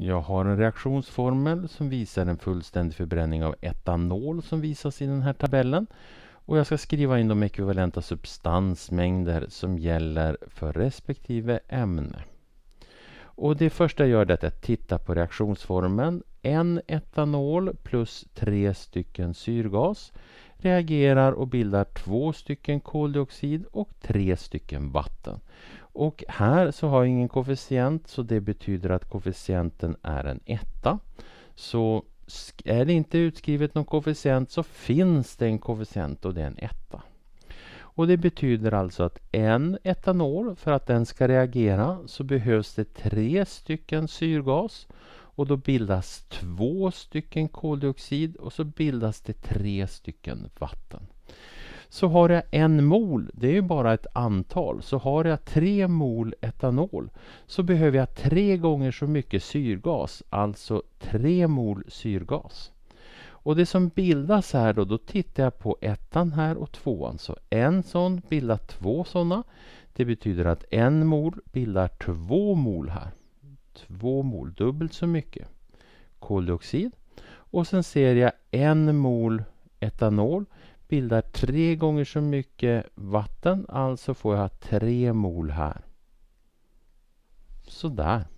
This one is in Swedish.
Jag har en reaktionsformel som visar en fullständig förbränning av etanol som visas i den här tabellen. Och jag ska skriva in de ekvivalenta substansmängder som gäller för respektive ämne. Och det första jag gör det är att tittar på reaktionsformen. En etanol plus tre stycken syrgas reagerar och bildar två stycken koldioxid och tre stycken vatten. Och här så har jag ingen koefficient så det betyder att koefficienten är en etta. Så är det inte utskrivet någon koefficient så finns det en koefficient och det är en etta. Och det betyder alltså att en etanol, för att den ska reagera, så behövs det tre stycken syrgas och då bildas två stycken koldioxid och så bildas det tre stycken vatten. Så har jag en mol, det är ju bara ett antal, så har jag tre mol etanol så behöver jag tre gånger så mycket syrgas, alltså tre mol syrgas. Och det som bildas här då, då tittar jag på ettan här och tvåan. Så en sån bildar två sådana. Det betyder att en mol bildar två mol här. Två mol, dubbelt så mycket koldioxid. Och sen ser jag en mol etanol bildar tre gånger så mycket vatten. Alltså får jag tre mol här. Sådär.